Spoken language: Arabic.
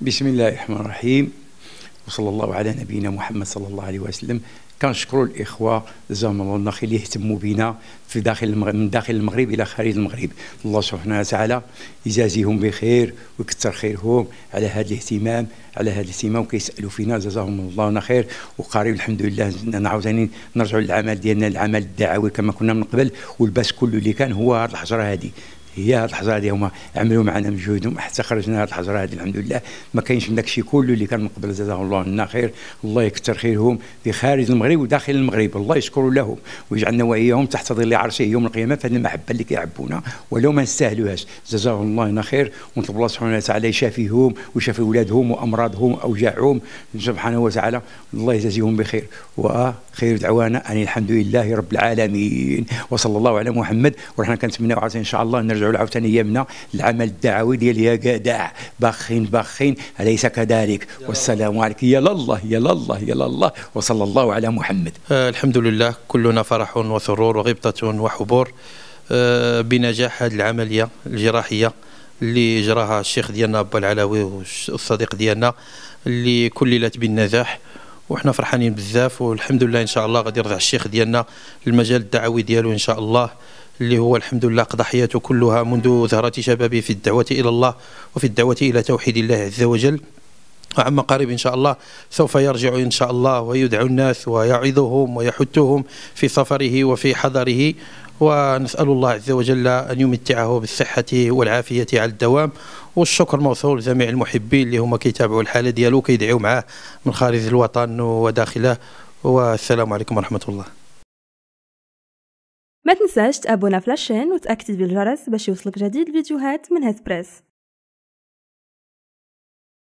بسم الله الرحمن الرحيم وصلى الله على نبينا محمد صلى الله عليه وسلم كنشكروا الاخوه جزاهم الله خير اللي اهتموا بنا في داخل المغرب من داخل المغرب الى خارج المغرب الله سبحانه وتعالى يجازيهم بخير ويكثر خيرهم على هذا الاهتمام على هذا الاهتمام كيسالوا فينا جزاهم الله خير وقريب الحمد لله عاوتاني نرجعوا للعمل ديالنا العمل الدعوي كما كنا من قبل والباس كله اللي كان هو هذه الحجره هذه هي هاد الحجره هذه هما عملوا معنا مجهودهم حتى خرجنا هاد الحجره هذه الحمد لله ما كاينش من داك الشيء كله اللي كان من قبل جزاه الله عنا خير الله يكثر خيرهم في خارج المغرب وداخل المغرب الله يشكر لهم ويجعلنا واياهم تحت ظل عرشه يوم القيامه في المحبه اللي كيحبونا ولو ما نستاهلوهاش جزاه الله عنا خير ونطلب الله سبحانه وتعالى يشافيهم ويشافي ولادهم وامراضهم واوجاعهم سبحانه وتعالى الله يجازيهم بخير وخير دعوانا ان الحمد لله رب العالمين وصلى الله على محمد ونحن كنتمناو عاوتاني ان شاء الله نرجع نرجعوا عاوتاني ايامنا العمل الدعوي ديال يا كداع باخين باخين اليس كذلك والسلام عليك يا الله يا الله يا الله وصلى الله على محمد آه، الحمد لله كلنا فرح وسرور وغبطه وحبور آه، بنجاح هذه العمليه الجراحيه اللي جراها الشيخ ديالنا ابو العلوي والصديق ديالنا اللي كللت بالنجاح وحنا فرحانين بزاف والحمد لله ان شاء الله غادي يرجع الشيخ ديالنا للمجال الدعوي ديالو ان شاء الله اللي هو الحمد لله قضى حياته كلها منذ زهرة شبابه في الدعوة إلى الله وفي الدعوة إلى توحيد الله عز وجل وعما قريب إن شاء الله سوف يرجع إن شاء الله ويدعو الناس ويعظهم ويحثهم في سفره وفي حضره ونسأل الله عز وجل أن يمتعه بالصحة والعافية على الدوام والشكر موصول لجميع المحبين اللي هما كيتابعوا الحالة ديالو كيدعيو معاه من خارج الوطن وداخله والسلام عليكم ورحمة الله ما تنساش تابونا فلاشين وتأكتيفي الجرس باش يوصلك جديد الفيديوهات من هاد بريس